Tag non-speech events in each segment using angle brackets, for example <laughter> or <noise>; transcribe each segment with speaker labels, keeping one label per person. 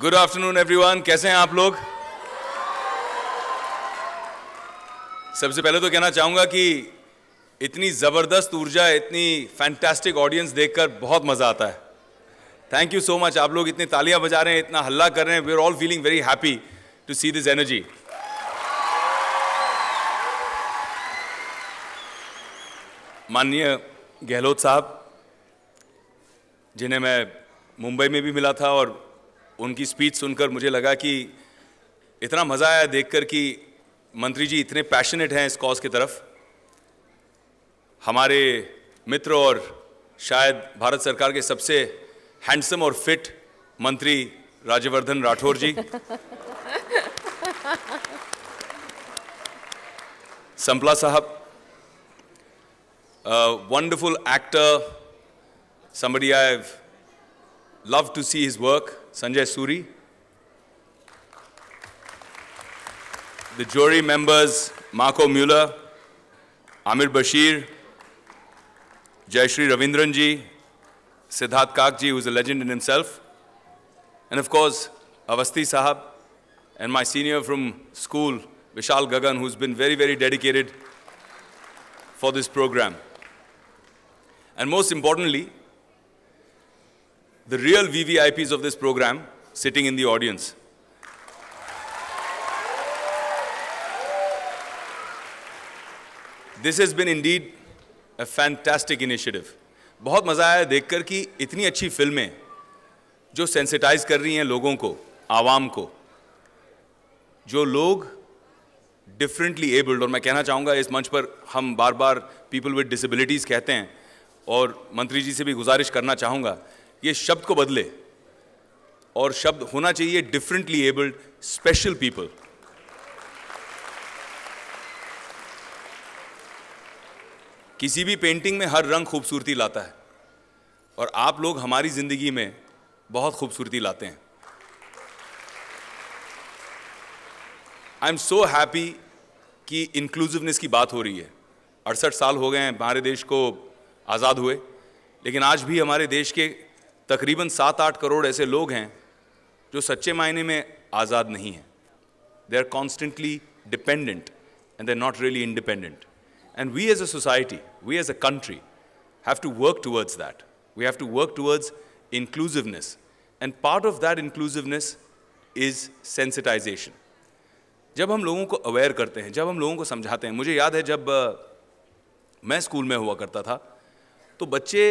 Speaker 1: Good afternoon everyone कैसे हैं आप लोग सबसे पहले तो कहना चाहूंगा कि इतनी ज़बरदस्त ऊर्जा इतनी फैंटास्टिक ऑडियंस देखकर बहुत मज़ा आता है थैंक यू सो मच आप लोग इतनी तालियां बजा रहे हैं इतना हल्ला कर रहे हैं we are all feeling very happy to see this energy माननीय गहलोत साहब जिन्हें मैं मुंबई में भी मिला था और उनकी स्पीच सुनकर मुझे लगा कि इतना मज़ा आया देखकर कि मंत्री जी इतने पैशनेट हैं इस कॉज की तरफ हमारे मित्र और शायद भारत सरकार के सबसे हैंडसम और फिट मंत्री राज्यवर्धन राठौर जी <laughs> संपला साहब wonderful actor actor, I love to see his work Sanjay Suri, the jury members Marco Mueller, Amir Bashir, Jayashri Ravindranji, Siddharth Kakji, who's a legend in himself, and of course, Avasti Sahab, and my senior from school, Vishal Gagan, who's been very, very dedicated for this program. And most importantly, the real VVIPs of this program sitting in the audience. This has been indeed a fantastic initiative. बहुत मज़ा आया देखकर कि इतनी अच्छी फिल्में जो sensitize कर रही हैं लोगों को आवाम को जो लोग डिफरेंटली एबल्ड और मैं कहना चाहूँगा इस मंच पर हम बार बार पीपल विद डिसेबिलिटीज़ कहते हैं और मंत्री जी से भी गुजारिश करना चाहूँगा ये शब्द को बदले और शब्द होना चाहिए डिफरेंटली एबल्ड स्पेशल पीपल किसी भी पेंटिंग में हर रंग खूबसूरती लाता है और आप लोग हमारी ज़िंदगी में बहुत खूबसूरती लाते हैं आई एम सो हैप्पी कि इंक्लूसिवनेस की बात हो रही है अड़सठ साल हो गए हैं हमारे देश को आज़ाद हुए लेकिन आज भी हमारे देश के तकरीबन सात आठ करोड़ ऐसे लोग हैं जो सच्चे मायने में आज़ाद नहीं हैं they are constantly dependent and they're not really independent and we as a society we as a country have to work towards that we have to work towards inclusiveness and part of that inclusiveness is sensitisation जब हम लोगों को aware करते हैं जब हम लोगों को समझाते हैं मुझे याद है जब मैं स्कूल में हुआ करता था तो बच्चे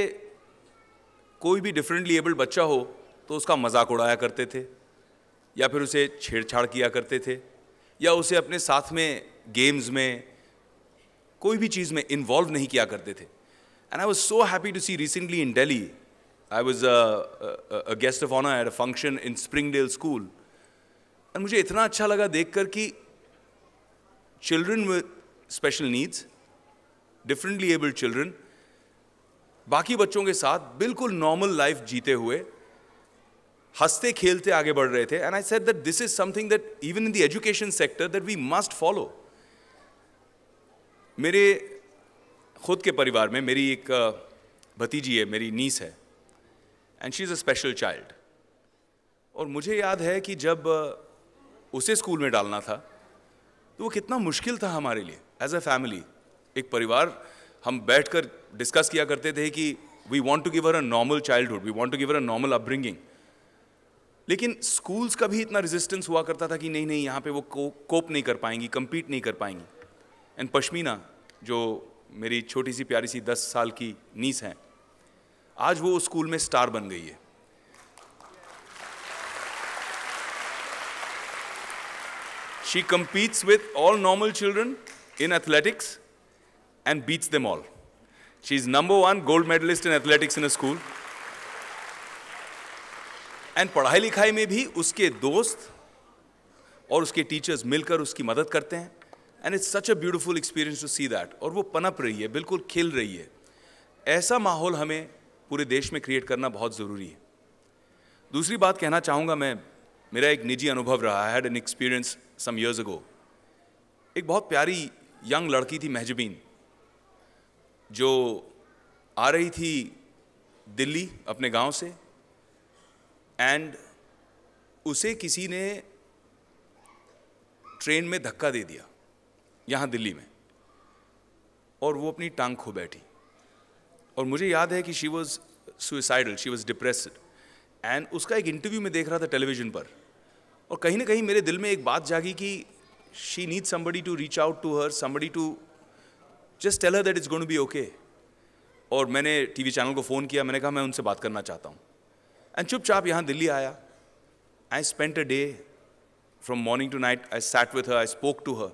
Speaker 1: कोई भी डिफरेंटली एबल्ड बच्चा हो तो उसका मजाक उड़ाया करते थे या फिर उसे छेड़छाड़ किया करते थे या उसे अपने साथ में गेम्स में कोई भी चीज़ में इन्वॉल्व नहीं किया करते थे and I was so happy to see recently in Delhi I was a guest of honour at a function in Spring Dale School and मुझे इतना अच्छा लगा देख कर कि children with special needs differently abled children बाकी बच्चों के साथ बिल्कुल नॉर्मल लाइफ जीते हुए हंसते खेलते आगे बढ़ रहे थे and I said that this is something that even in the education sector that we must follow मेरे खुद के परिवार में मेरी एक भतीजी है मेरी नीस है and she is a special child और मुझे याद है कि जब उसे स्कूल में डालना था तो वो कितना मुश्किल था हमारे लिए एज अ फैमिली एक परिवार हम बैठकर डिस्कस किया करते थे कि we want to give her a normal childhood we want to give her a normal upbringing लेकिन स्कूल्स का भी इतना रेजिस्टेंस हुआ करता था कि नहीं नहीं यहाँ पे वो को, कोप नहीं कर पाएंगी कम्पीट नहीं कर पाएंगी एंड पश्मीना जो मेरी छोटी सी प्यारी सी दस साल की नीस हैं आज वो स्कूल में स्टार बन गई है she competes with all normal children in athletics and beats them all. She's number one gold medalist in athletics in a school. And पढ़ाई लिखाई में भी उसके दोस्त और उसके टीचर्स मिलकर उसकी मदद करते हैं and it's such a beautiful experience to see that और वो पनप रही है बिल्कुल खिल रही है ऐसा माहौल हमें पूरे देश में क्रिएट करना बहुत ज़रूरी है दूसरी बात कहना चाहूँगा मैं मेरा एक निजी अनुभव रहा had an experience some years ago एक बहुत प्यारी यंग लड़की थी महजबीन जो आ रही थी दिल्ली अपने गांव से एंड उसे किसी ने ट्रेन में धक्का दे दिया यहाँ दिल्ली में और वो अपनी टांग खो बैठी और मुझे याद है कि she was suicidal she was depressed and उसका एक इंटरव्यू में देख रहा था टेलीविजन पर और कहीं ना कहीं मेरे दिल में एक बात जागी कि she need somebody to reach out to her somebody to just tell her that is going to be okay और मैंने टीवी चैनल को फ़ोन किया मैंने कहा मैं उनसे बात करना चाहता हूँ एंड चुपचाप यहाँ दिल्ली आया I spent a day from morning to night I sat with her I spoke to her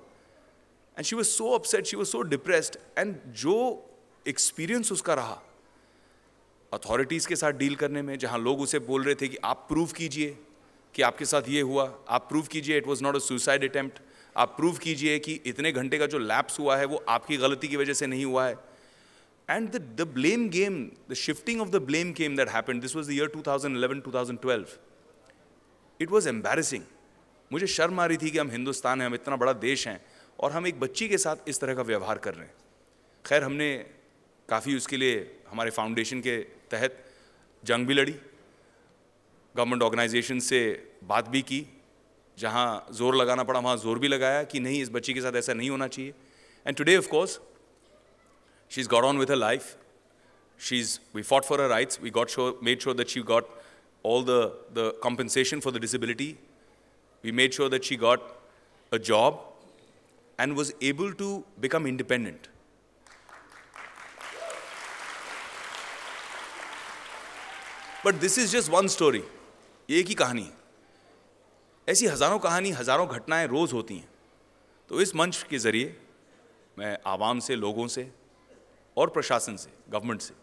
Speaker 1: and she was so upset she was so depressed and जो एक्सपीरियंस उसका रहा अथॉरिटीज़ के साथ डील करने में जहाँ लोग उसे बोल रहे थे कि आप प्रूव कीजिए कि आपके साथ ये हुआ आप प्रूव कीजिए it was not a suicide attempt आप प्रूव कीजिए कि इतने घंटे का जो लैप्स हुआ है वो आपकी गलती की वजह से नहीं हुआ है game the shifting of the blame game that the this was the year two thousand eleven two thousand twelve it was embarrassing मुझे शर्म आ रही थी कि हम हिंदुस्तान हैं हम इतना बड़ा देश हैं और हम एक बच्ची के साथ इस तरह का व्यवहार कर रहे हैं खैर हमने काफ़ी उसके लिए हमारे फाउंडेशन के तहत जंग भी लड़ी गवर्नमेंट ऑर्गेनाइजेशन से बात भी की जहाँ जोर लगाना पड़ा वहाँ जोर भी लगाया कि नहीं इस बच्ची के साथ ऐसा नहीं होना चाहिए and today of course she is got on with a life she is we fought for a rights we got sure made sure that she got all the the compensation for the disability we made sure that she got a job and was able to become independent but this is just one story ये एक ही कहानी है ऐसी हज़ारों कहानी हज़ारों घटनाएं रोज़ होती हैं तो इस मंच के ज़रिए मैं आवाम से लोगों से और प्रशासन से गवर्नमेंट से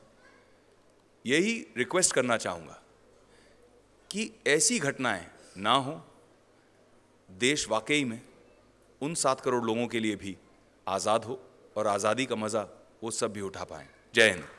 Speaker 1: यही रिक्वेस्ट करना चाहूँगा कि ऐसी घटनाएं ना हों देश वाकई में उन सात करोड़ लोगों के लिए भी आज़ाद हो और आज़ादी का मज़ा वो सब भी उठा पाएँ जय हिंद